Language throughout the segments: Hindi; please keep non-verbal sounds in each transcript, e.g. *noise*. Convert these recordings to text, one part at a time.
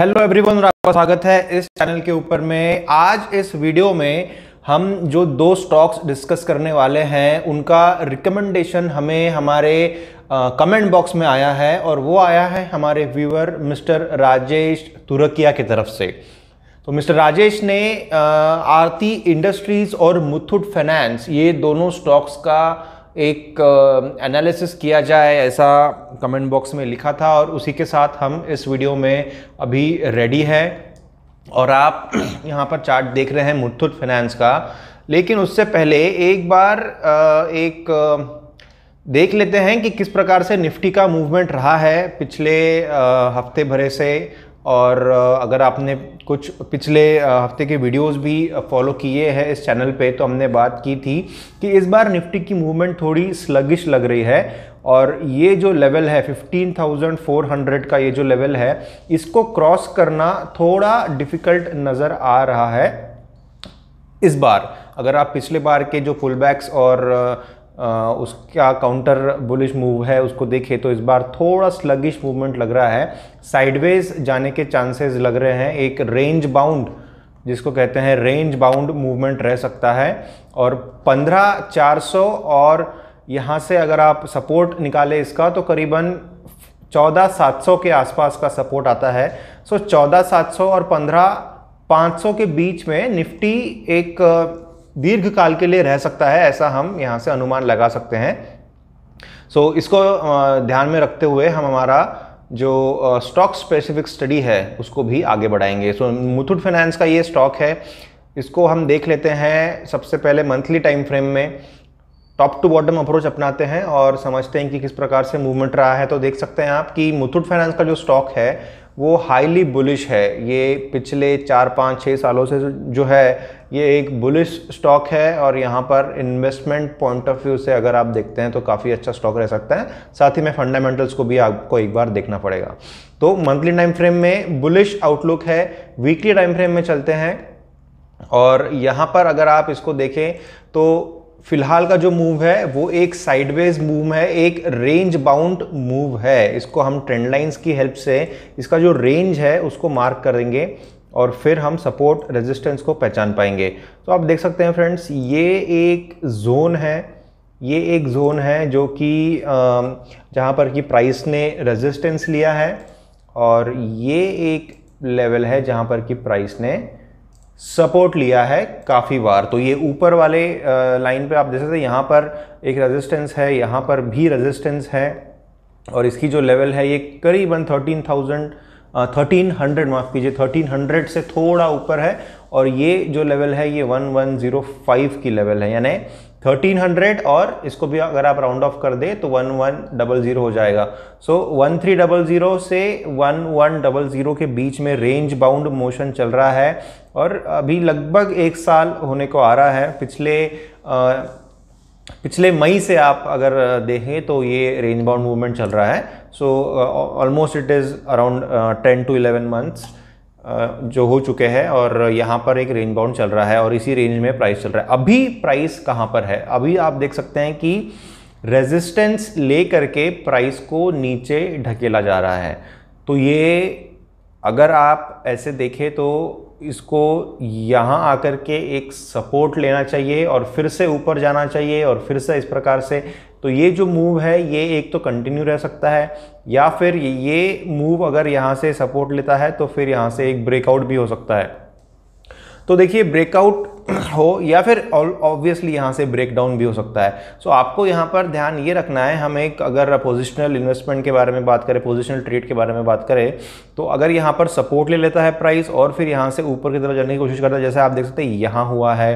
हेलो एवरीवन और आपका स्वागत है इस चैनल के ऊपर में आज इस वीडियो में हम जो दो स्टॉक्स डिस्कस करने वाले हैं उनका रिकमेंडेशन हमें हमारे कमेंट बॉक्स में आया है और वो आया है हमारे व्यूअर मिस्टर राजेश तुरकिया की तरफ से तो मिस्टर राजेश ने आरती इंडस्ट्रीज और मुथुट फाइनेंस ये दोनों स्टॉक्स का एक एनालिसिस किया जाए ऐसा कमेंट बॉक्स में लिखा था और उसी के साथ हम इस वीडियो में अभी रेडी हैं और आप *clears throat* यहाँ पर चार्ट देख रहे हैं मुथुट फाइनेंस का लेकिन उससे पहले एक बार एक देख लेते हैं कि किस प्रकार से निफ्टी का मूवमेंट रहा है पिछले हफ्ते भरे से और अगर आपने कुछ पिछले हफ्ते के वीडियोस भी फॉलो किए हैं इस चैनल पे तो हमने बात की थी कि इस बार निफ्टी की मूवमेंट थोड़ी स्लगिश लग रही है और ये जो लेवल है 15,400 का ये जो लेवल है इसको क्रॉस करना थोड़ा डिफ़िकल्ट नज़र आ रहा है इस बार अगर आप पिछले बार के जो बैक्स और उसका काउंटर बुलिश मूव है उसको देखें तो इस बार थोड़ा स्लगिश मूवमेंट लग रहा है साइडवेज जाने के चांसेस लग रहे हैं एक रेंज बाउंड जिसको कहते हैं रेंज बाउंड मूवमेंट रह सकता है और पंद्रह चार सौ और यहाँ से अगर आप सपोर्ट निकाले इसका तो करीबन चौदह सात सौ के आसपास का सपोर्ट आता है सो चौदह सात सौ और पंद्रह पाँच सौ के बीच में निफ्टी एक दीर्घ काल के लिए रह सकता है ऐसा हम यहाँ से अनुमान लगा सकते हैं सो so, इसको ध्यान में रखते हुए हम हमारा जो स्टॉक स्पेसिफिक स्टडी है उसको भी आगे बढ़ाएंगे सो so, मुथुट फाइनेंस का ये स्टॉक है इसको हम देख लेते हैं सबसे पहले मंथली टाइम फ्रेम में टॉप टू बॉटम अप्रोच अपनाते हैं और समझते हैं कि किस प्रकार से मूवमेंट रहा है तो देख सकते हैं आप कि मुथुट फाइनेंस का जो स्टॉक है वो हाईली बुलिश है ये पिछले चार पाँच छः सालों से जो है ये एक बुलिश स्टॉक है और यहाँ पर इन्वेस्टमेंट पॉइंट ऑफ व्यू से अगर आप देखते हैं तो काफ़ी अच्छा स्टॉक रह सकता है साथ ही में फंडामेंटल्स को भी आपको एक बार देखना पड़ेगा तो मंथली टाइम फ्रेम में बुलिश आउटलुक है वीकली टाइम फ्रेम में चलते हैं और यहाँ पर अगर आप इसको देखें तो फिलहाल का जो मूव है वो एक साइडवेज मूव है एक रेंज बाउंड मूव है इसको हम ट्रेंड लाइंस की हेल्प से इसका जो रेंज है उसको मार्क करेंगे और फिर हम सपोर्ट रेजिस्टेंस को पहचान पाएंगे तो आप देख सकते हैं फ्रेंड्स ये एक जोन है ये एक जोन है जो कि जहाँ पर कि प्राइस ने रेजिस्टेंस लिया है और ये एक लेवल है जहाँ पर कि प्राइस ने सपोर्ट लिया है काफ़ी बार तो ये ऊपर वाले लाइन पे आप देख सकते हैं यहाँ पर एक रेजिस्टेंस है यहाँ पर भी रेजिस्टेंस है और इसकी जो लेवल है ये करीबन थर्टीन थाउजेंड थर्टीन हंड्रेड माफ़ कीजिए थर्टीन हंड्रेड से थोड़ा ऊपर है और ये जो लेवल है ये वन वन ज़ीरो फाइव की लेवल है यानी थर्टीन हंड्रेड और इसको भी अगर आप राउंड ऑफ कर दे तो वन वन डबल ज़ीरो हो जाएगा so one three double zero से वन वन डबल ज़ीरो के बीच में रेंज बाउंड मोशन चल रहा है और अभी लगभग एक साल होने को आ रहा है पिछले आ, पिछले मई से आप अगर देखें तो ये रेंज बाउंड मूवमेंट चल रहा है so almost it is around ten to eleven months जो हो चुके हैं और यहाँ पर एक रेंज बाउंड चल रहा है और इसी रेंज में प्राइस चल रहा है अभी प्राइस कहाँ पर है अभी आप देख सकते हैं कि रेजिस्टेंस ले करके प्राइस को नीचे ढकेला जा रहा है तो ये अगर आप ऐसे देखें तो इसको यहाँ आकर के एक सपोर्ट लेना चाहिए और फिर से ऊपर जाना चाहिए और फिर से इस प्रकार से तो ये जो मूव है ये एक तो कंटिन्यू रह सकता है या फिर ये मूव अगर यहाँ से सपोर्ट लेता है तो फिर यहाँ से एक ब्रेकआउट भी हो सकता है तो देखिए ब्रेकआउट *clears throat* हो या फिर ऑब्वियसली यहाँ से ब्रेकडाउन भी हो सकता है सो so, आपको यहाँ पर ध्यान ये रखना है हम एक अगर पोजिशनल इन्वेस्टमेंट के बारे में बात करें पोजिशनल ट्रेड के बारे में बात करें तो अगर यहाँ पर सपोर्ट ले लेता है प्राइस और फिर यहाँ से ऊपर की तरफ जाने की कोशिश करता है जैसे आप देख सकते हैं यहाँ हुआ है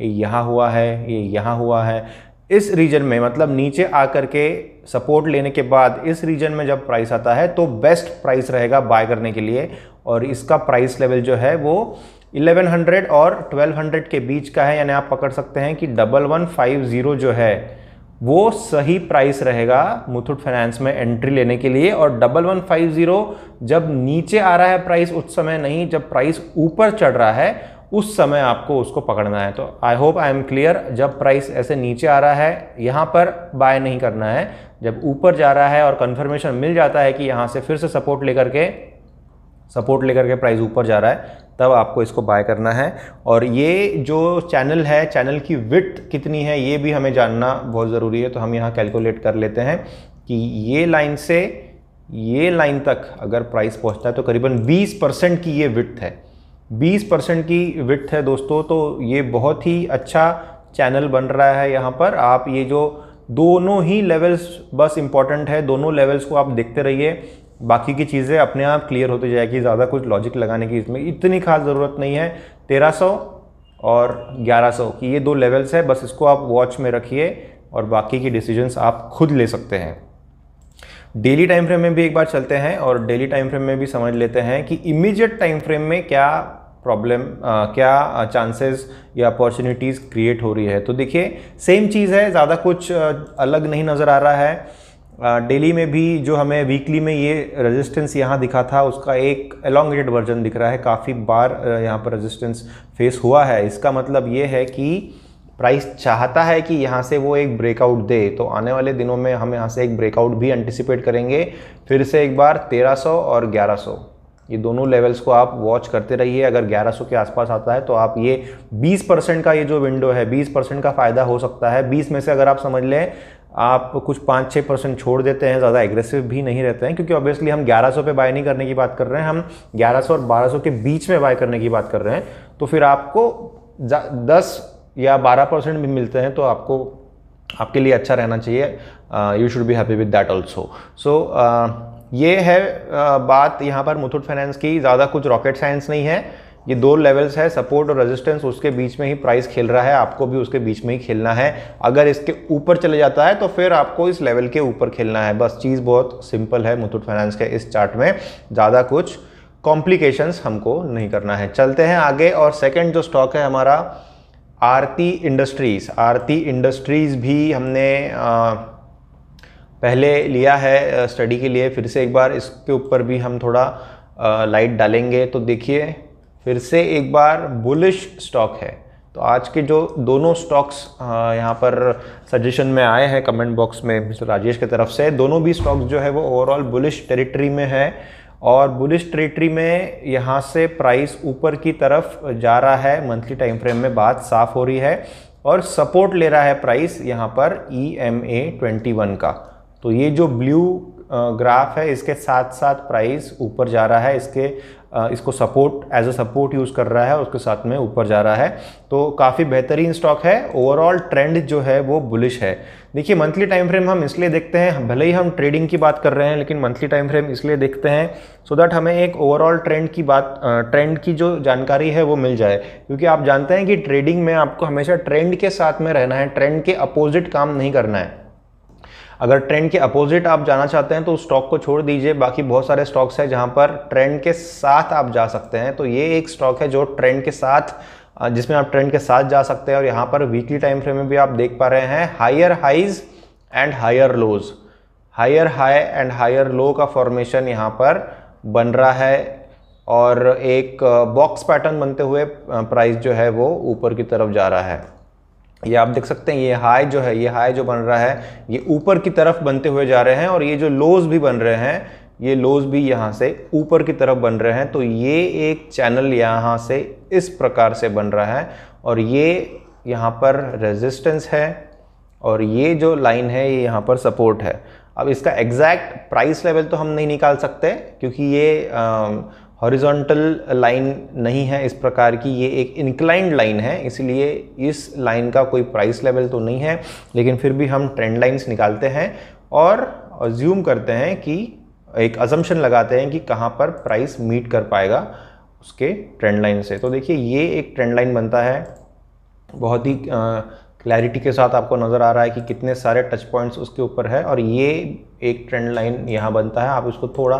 यहाँ हुआ है ये यहाँ हुआ है इस रीजन में मतलब नीचे आकर के सपोर्ट लेने के बाद इस रीजन में जब प्राइस आता है तो बेस्ट प्राइस रहेगा बाय करने के लिए और इसका प्राइस लेवल जो है वो 1100 और 1200 के बीच का है यानी आप पकड़ सकते हैं कि डबल वन फाइव ज़ीरो जो है वो सही प्राइस रहेगा मुथुट फाइनेंस में एंट्री लेने के लिए और डबल वन फाइव ज़ीरो जब नीचे आ रहा है प्राइस उस समय नहीं जब प्राइस ऊपर चढ़ रहा है उस समय आपको उसको पकड़ना है तो I hope I am clear जब प्राइस ऐसे नीचे आ रहा है यहाँ पर बाय नहीं करना है जब ऊपर जा रहा है और कन्फर्मेशन मिल जाता है कि यहाँ से फिर से सपोर्ट लेकर के सपोर्ट लेकर के प्राइस ऊपर जा रहा है तब आपको इसको बाय करना है और ये जो चैनल है चैनल की विथ कितनी है ये भी हमें जानना बहुत ज़रूरी है तो हम यहाँ कैलकुलेट कर लेते हैं कि ये लाइन से ये लाइन तक अगर प्राइस पहुँचता है तो करीबन 20 परसेंट की ये विथ है 20 परसेंट की विथ है दोस्तों तो ये बहुत ही अच्छा चैनल बन रहा है यहाँ पर आप ये जो दोनों ही लेवल्स बस इम्पॉर्टेंट है दोनों लेवल्स को आप देखते रहिए बाकी की चीज़ें अपने आप क्लियर होती जाएगी ज़्यादा कुछ लॉजिक लगाने की इसमें इतनी खास ज़रूरत नहीं है 1300 और 1100 की ये दो लेवल्स है बस इसको आप वॉच में रखिए और बाकी की डिसीजंस आप खुद ले सकते हैं डेली टाइम फ्रेम में भी एक बार चलते हैं और डेली टाइम फ्रेम में भी समझ लेते हैं कि इमीजिएट टाइम फ्रेम में क्या प्रॉब्लम क्या चांसेस या अपॉर्चुनिटीज़ क्रिएट हो रही है तो देखिए सेम चीज़ है ज़्यादा कुछ अलग नहीं नज़र आ रहा है डेली में भी जो हमें वीकली में ये रेजिस्टेंस यहाँ दिखा था उसका एक अलॉन्गेटेड वर्जन दिख रहा है काफ़ी बार यहाँ पर रेजिस्टेंस फेस हुआ है इसका मतलब ये है कि प्राइस चाहता है कि यहाँ से वो एक ब्रेकआउट दे तो आने वाले दिनों में हम यहाँ से एक ब्रेकआउट भी एंटिसिपेट करेंगे फिर से एक बार 1300 और 1100 ये दोनों लेवल्स को आप वॉच करते रहिए अगर 1100 के आसपास आता है तो आप ये 20 परसेंट का ये जो विंडो है 20 परसेंट का फ़ायदा हो सकता है 20 में से अगर आप समझ लें आप कुछ पाँच छः परसेंट छोड़ देते हैं ज़्यादा एग्रेसिव भी नहीं रहते हैं क्योंकि ऑब्वियसली हम 1100 पे बाय नहीं करने की बात कर रहे हैं हम 1100 और 1200 के बीच में बाय करने की बात कर रहे हैं तो फिर आपको दस या बारह परसेंट भी मिलते हैं तो आपको आपके लिए अच्छा रहना चाहिए you should be happy with that also so ये है बात यहाँ पर मुथुट फाइनेंस की ज़्यादा कुछ रॉकेट साइंस नहीं है ये दो लेवल्स है सपोर्ट और रेजिस्टेंस उसके बीच में ही प्राइस खेल रहा है आपको भी उसके बीच में ही खेलना है अगर इसके ऊपर चले जाता है तो फिर आपको इस लेवल के ऊपर खेलना है बस चीज़ बहुत सिंपल है मुथुट फाइनेंस के इस चार्ट में ज़्यादा कुछ कॉम्प्लिकेशंस हमको नहीं करना है चलते हैं आगे और सेकेंड जो स्टॉक है हमारा आरती इंडस्ट्रीज़ आरती इंडस्ट्रीज़ भी हमने आ, पहले लिया है स्टडी के लिए फिर से एक बार इसके ऊपर भी हम थोड़ा आ, लाइट डालेंगे तो देखिए फिर से एक बार बुलिश स्टॉक है तो आज के जो दोनों स्टॉक्स यहाँ पर सजेशन में आए हैं कमेंट बॉक्स में मिस्टर राजेश की तरफ से दोनों भी स्टॉक्स जो है वो ओवरऑल बुलिश टेरिटरी में है और बुलिश ट्रेटरी में यहाँ से प्राइस ऊपर की तरफ जा रहा है मंथली टाइम फ्रेम में बात साफ हो रही है और सपोर्ट ले रहा है प्राइस यहाँ पर E M A twenty one का तो ये जो ब्लू ग्राफ है इसके साथ साथ प्राइस ऊपर जा रहा है इसके इसको support as a support use कर रहा है और उसके साथ में ऊपर जा रहा है तो काफ़ी बेहतरीन स्टॉक है ओवरऑल ट्रेंड जो है वो बुलिश है देखिए मंथली टाइम फ्रेम हम इसलिए देखते हैं भले ही हम ट्रेडिंग की बात कर रहे हैं लेकिन मंथली टाइम फ्रेम इसलिए देखते हैं सो so दैट हमें एक ओवरऑल ट्रेंड की बात ट्रेंड की जो जानकारी है वो मिल जाए क्योंकि आप जानते हैं कि ट्रेडिंग में आपको हमेशा ट्रेंड के साथ में रहना है ट्रेंड के अपोजिट काम नहीं करना है अगर ट्रेंड के अपोजिट आप जाना चाहते हैं तो उस स्टॉक को छोड़ दीजिए बाकी बहुत सारे स्टॉक्स हैं जहाँ पर ट्रेंड के साथ आप जा सकते हैं तो ये एक स्टॉक है जो ट्रेंड के साथ जिसमें आप ट्रेंड के साथ जा सकते हैं और यहाँ पर वीकली टाइम फ्रेम में भी आप देख पा रहे हैं higher highs and higher lows higher high and higher low का फॉर्मेशन यहाँ पर बन रहा है और एक बॉक्स पैटर्न बनते हुए प्राइस जो है वो ऊपर की तरफ जा रहा है ये आप देख सकते हैं ये हाई जो है ये हाई जो बन रहा है ये ऊपर की तरफ बनते हुए जा रहे हैं और ये जो लोज भी बन रहे हैं ये लोज भी यहाँ से ऊपर की तरफ बन रहे हैं तो ये एक चैनल यहाँ से इस प्रकार से बन रहा है और ये यहाँ पर रेजिस्टेंस है और ये जो लाइन है ये यहाँ पर सपोर्ट है अब इसका एग्जैक्ट प्राइस लेवल तो हम नहीं निकाल सकते क्योंकि ये आ, हॉरिजॉन्टल लाइन नहीं है इस प्रकार की ये एक इंक्लाइंड लाइन है इसलिए इस लाइन का कोई प्राइस लेवल तो नहीं है लेकिन फिर भी हम ट्रेंड लाइंस निकालते हैं और ज्यूम करते हैं कि एक अजम्पन लगाते हैं कि कहाँ पर प्राइस मीट कर पाएगा उसके ट्रेंड लाइन से तो देखिए ये एक ट्रेंड लाइन बनता है बहुत ही क्लैरिटी के साथ आपको नज़र आ रहा है कि कितने सारे टच पॉइंट्स उसके ऊपर है और ये एक ट्रेंड लाइन यहाँ बनता है आप इसको थोड़ा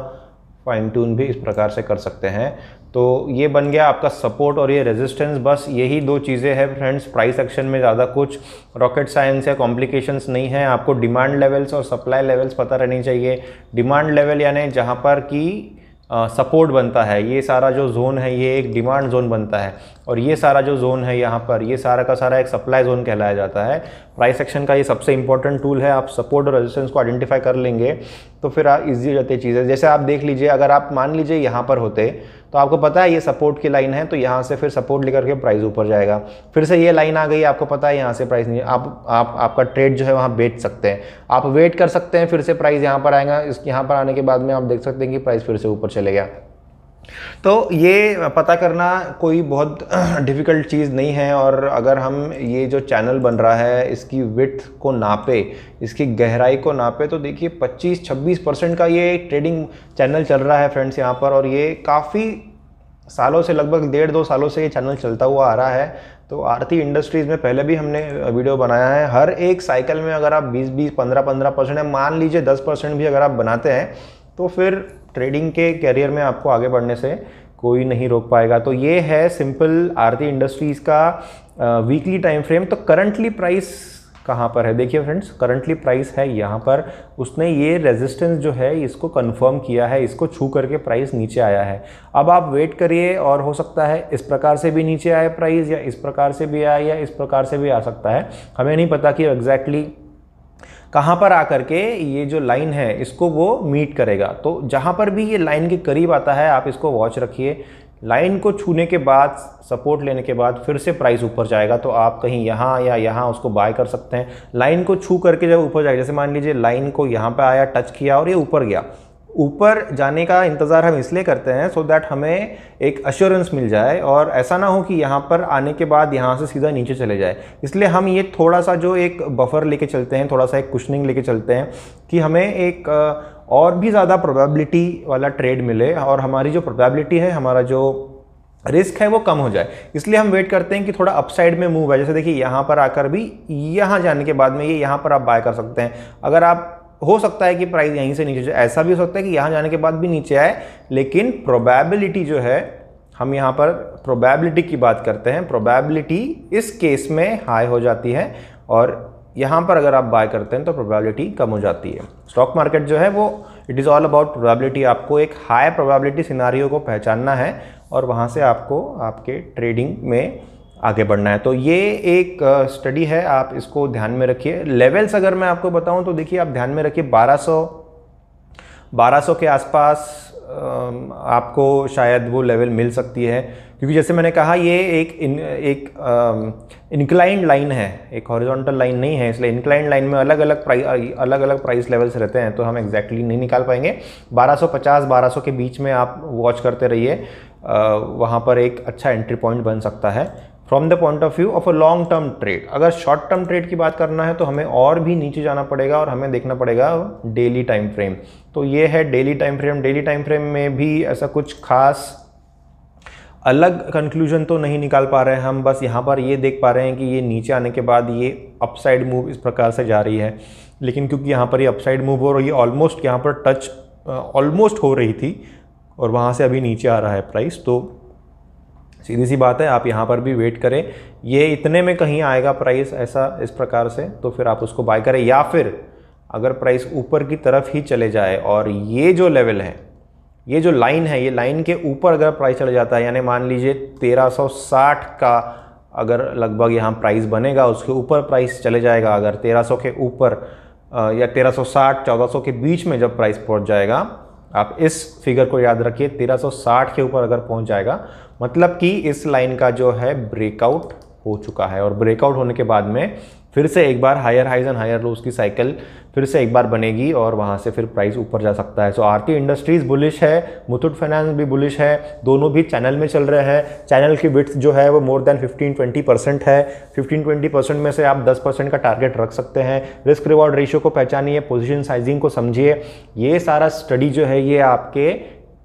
फाइन ट्यून भी इस प्रकार से कर सकते हैं तो ये बन गया आपका सपोर्ट और ये रेजिस्टेंस बस यही दो चीज़ें हैं फ्रेंड्स प्राइस एक्शन में ज़्यादा कुछ रॉकेट साइंस या कॉम्प्लिकेशंस नहीं है आपको डिमांड लेवल्स और सप्लाई लेवल्स पता रहनी चाहिए डिमांड लेवल यानी जहाँ पर कि सपोर्ट बनता है ये सारा जो जोन है ये एक डिमांड जोन बनता है और ये सारा जो जोन है यहाँ पर ये सारा का सारा एक सप्लाई जोन कहलाया जाता है प्राइस एक्शन का ये सबसे इंपॉर्टेंट टूल है आप सपोर्ट और रेजिस्टेंस को आइडेंटिफाई कर लेंगे तो फिर आप ईजी रहते चीज़ें जैसे आप देख लीजिए अगर आप मान लीजिए यहाँ पर होते तो आपको पता है ये सपोर्ट की लाइन है तो यहाँ से फिर सपोर्ट लेकर के प्राइस ऊपर जाएगा फिर से ये लाइन आ गई आपको पता है यहाँ से प्राइस नहीं आप आप आपका ट्रेड जो है वहाँ बेच सकते हैं आप वेट कर सकते हैं फिर से प्राइस यहाँ पर आएगा इस यहाँ पर आने के बाद में आप देख सकते हैं कि प्राइस फिर से ऊपर चले गया तो ये पता करना कोई बहुत डिफ़िकल्ट *clears throat* चीज़ नहीं है और अगर हम ये जो चैनल बन रहा है इसकी विथ को नापे इसकी गहराई को नापे तो देखिए 25-26 परसेंट का ये ट्रेडिंग चैनल चल रहा है फ्रेंड्स यहाँ पर और ये काफ़ी सालों से लगभग डेढ़ दो सालों से ये चैनल चलता हुआ आ रहा है तो आरती इंडस्ट्रीज़ में पहले भी हमने वीडियो बनाया है हर एक साइकिल में अगर आप 20 20 15 15 परसेंट मान लीजिए 10 परसेंट भी अगर आप बनाते हैं तो फिर ट्रेडिंग के कैरियर में आपको आगे बढ़ने से कोई नहीं रोक पाएगा तो ये है सिंपल आरती इंडस्ट्रीज़ का वीकली टाइम फ्रेम तो करंटली प्राइस कहाँ पर है देखिए फ्रेंड्स करंटली प्राइस है यहाँ पर उसने ये रेजिस्टेंस जो है इसको कंफर्म किया है इसको छू करके प्राइस नीचे आया है अब आप वेट करिए और हो सकता है इस प्रकार से भी नीचे आए प्राइस या इस प्रकार से भी आए या इस प्रकार से भी आ सकता है हमें नहीं पता कि एग्जैक्टली exactly कहाँ पर आकर के ये जो लाइन है इसको वो मीट करेगा तो जहाँ पर भी ये लाइन के करीब आता है आप इसको वॉच रखिए लाइन को छूने के बाद सपोर्ट लेने के बाद फिर से प्राइस ऊपर जाएगा तो आप कहीं यहाँ या यहाँ उसको बाय कर सकते हैं लाइन को छू करके जब ऊपर जाएगा जैसे मान लीजिए लाइन को यहाँ पर आया टच किया और ये ऊपर गया ऊपर जाने का इंतज़ार हम इसलिए करते हैं सो so दैट हमें एक अश्योरेंस मिल जाए और ऐसा ना हो कि यहाँ पर आने के बाद यहाँ से सीधा नीचे चले जाए इसलिए हम ये थोड़ा सा जो एक बफर लेके चलते हैं थोड़ा सा एक कुशनिंग लेके चलते हैं कि हमें एक और भी ज़्यादा प्रोबेबिलिटी वाला ट्रेड मिले और हमारी जो प्रोबेबिलिटी है हमारा जो रिस्क है वो कम हो जाए इसलिए हम वेट करते हैं कि थोड़ा अपसाइड में मूव है जैसे देखिए यहाँ पर आकर भी यहाँ जाने के बाद में ये यह यहाँ पर आप बाय कर सकते हैं अगर आप हो सकता है कि प्राइस यहीं से नीचे जाए ऐसा भी हो सकता है कि यहाँ जाने के बाद भी नीचे आए लेकिन प्रोबेबिलिटी जो है हम यहाँ पर प्रोबेबिलिटी की बात करते हैं प्रोबेबिलिटी इस केस में हाई हो जाती है और यहाँ पर अगर आप बाय करते हैं तो प्रोबेबिलिटी कम हो जाती है स्टॉक मार्केट जो है वो it is all about probability आपको एक हाई प्रोबेबिलिटी सिनारियों को पहचानना है और वहाँ से आपको आपके ट्रेडिंग में आगे बढ़ना है तो ये एक स्टडी है आप इसको ध्यान में रखिए लेवल्स अगर मैं आपको बताऊं तो देखिए आप ध्यान में रखिए 1200 1200 के आसपास आपको शायद वो लेवल मिल सकती है क्योंकि जैसे मैंने कहा ये एक इन, एक इंक्लाइंड लाइन है एक हॉरिजॉन्टल लाइन नहीं है इसलिए इंक्लाइंड लाइन में अलग अलग प्राइस अलग अलग प्राइस लेवल्स रहते हैं तो हम एग्जैक्टली नहीं निकाल पाएंगे 1250 1200 के बीच में आप वॉच करते रहिए वहाँ पर एक अच्छा एंट्री पॉइंट बन सकता है from the point of view of a long term trade अगर शॉर्ट टर्म ट्रेड की बात करना है तो हमें और भी नीचे जाना पड़ेगा और हमें देखना पड़ेगा डेली टाइम फ्रेम तो ये है daily time frame daily time frame में भी ऐसा कुछ खास अलग कंक्लूजन तो नहीं निकाल पा रहे हैं हम बस यहाँ पर ये देख पा रहे हैं कि ये नीचे आने के बाद ये अपसाइड मूव इस प्रकार से जा रही है लेकिन क्योंकि यहाँ पर ये अपसाइड मूव हो रही है ऑलमोस्ट यहाँ पर टच ऑलमोस्ट हो रही थी और वहाँ से अभी नीचे आ रहा है प्राइस तो सीधी सी बात है आप यहाँ पर भी वेट करें ये इतने में कहीं आएगा प्राइस ऐसा इस प्रकार से तो फिर आप उसको बाय करें या फिर अगर प्राइस ऊपर की तरफ ही चले जाए और ये जो लेवल है ये जो लाइन है ये लाइन के ऊपर अगर प्राइस चले जाता है यानी मान लीजिए 1360 का अगर लगभग यहाँ प्राइस बनेगा उसके ऊपर प्राइस चले जाएगा अगर 1300 के ऊपर या 1360 1400 के बीच में जब प्राइस पहुँच जाएगा आप इस फिगर को याद रखिए 1360 के ऊपर अगर पहुँच जाएगा मतलब कि इस लाइन का जो है ब्रेकआउट हो चुका है और ब्रेकआउट होने के बाद में फिर से एक बार higher highs and higher lows की साइकिल फिर से एक बार बनेगी और वहाँ से फिर प्राइस ऊपर जा सकता है सो आरती इंडस्ट्रीज़ बुलिश है मुथुट फाइनेंस भी बुलिश है दोनों भी चैनल में चल रहे हैं चैनल की विथ जो है वो मोर देन 15-20 परसेंट है 15-20 परसेंट में से आप 10 परसेंट का टारगेट रख सकते हैं रिस्क रिवॉर्ड रेशियो को पहचानिए पोजिशन साइजिंग को समझिए ये सारा स्टडी जो है ये आपके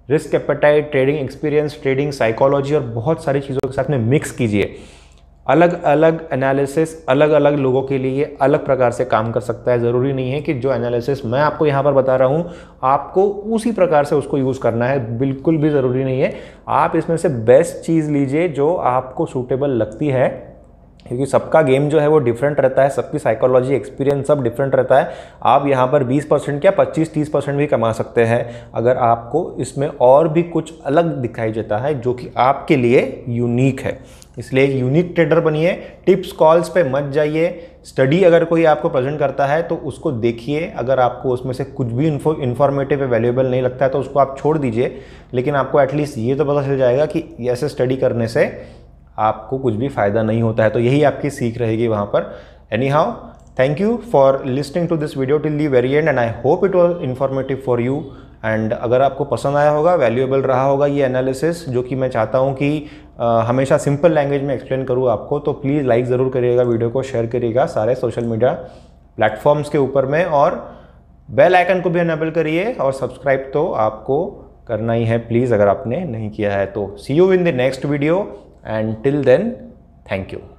risk appetite trading experience trading psychology और बहुत सारी चीज़ों के साथ में मिक्स कीजिए अलग अलग एनालिसिस अलग अलग लोगों के लिए अलग प्रकार से काम कर सकता है ज़रूरी नहीं है कि जो एनालिसिस मैं आपको यहाँ पर बता रहा हूँ आपको उसी प्रकार से उसको यूज़ करना है बिल्कुल भी ज़रूरी नहीं है आप इसमें से बेस्ट चीज़ लीजिए जो आपको सूटेबल लगती है क्योंकि सबका गेम जो है वो डिफरेंट रहता है सबकी साइकोलॉजी एक्सपीरियंस सब डिफरेंट रहता है आप यहाँ पर 20 परसेंट क्या 25-30 परसेंट भी कमा सकते हैं अगर आपको इसमें और भी कुछ अलग दिखाई देता है जो कि आपके लिए यूनिक है इसलिए एक यूनिक ट्रेडर बनिए टिप्स कॉल्स पे मत जाइए स्टडी अगर कोई आपको प्रेजेंट करता है तो उसको देखिए अगर आपको उसमें से कुछ भी इन्फो इन्फॉर्मेटिव या वैल्यूएबल नहीं लगता है तो उसको आप छोड़ दीजिए लेकिन आपको एटलीस्ट ये तो पता चल जाएगा कि ऐसे स्टडी करने से आपको कुछ भी फ़ायदा नहीं होता है तो यही आपकी सीख रहेगी वहाँ पर anyhow thank you for listening to this video till the very end and I hope it was informative for you and अगर आपको पसंद आया होगा वैल्यूएबल रहा होगा ये एनालिसिस जो कि मैं चाहता हूँ कि आ, हमेशा सिंपल लैंग्वेज में एक्सप्लेन करूँ आपको तो प्लीज़ लाइक ज़रूर करिएगा वीडियो को शेयर करिएगा सारे सोशल मीडिया प्लेटफॉर्म्स के ऊपर में और बेल आइकन को भी अनेबल करिए और सब्सक्राइब तो आपको करना ही है प्लीज़ अगर आपने नहीं किया है तो see you in the next video and till then thank you